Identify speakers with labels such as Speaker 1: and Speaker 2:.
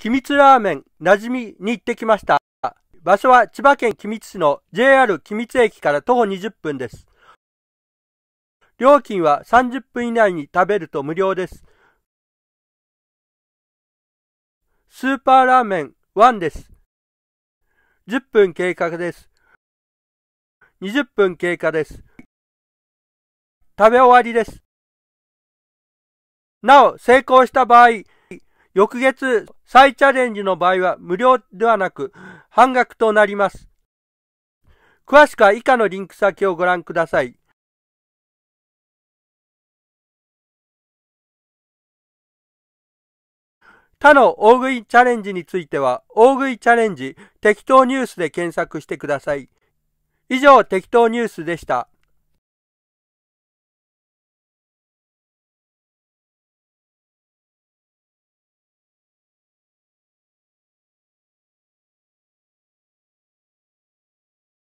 Speaker 1: 君津ラーメン、馴染みに行ってきました。場所は千葉県君津市の JR 君津駅から徒歩20分です。料金は30分以内に食べると無料です。
Speaker 2: スーパーラーメン1です。10分経過です。20分経過です。食べ終わりです。なお、成功した場合、
Speaker 1: 翌月再チャレンジの場合は無料ではなく半額となりま
Speaker 2: す。詳しくは以下のリンク先をご覧ください。他の大食いチャレンジについては、大食いチャレンジ適当ニュースで検索してください。以上、適当ニュースでした。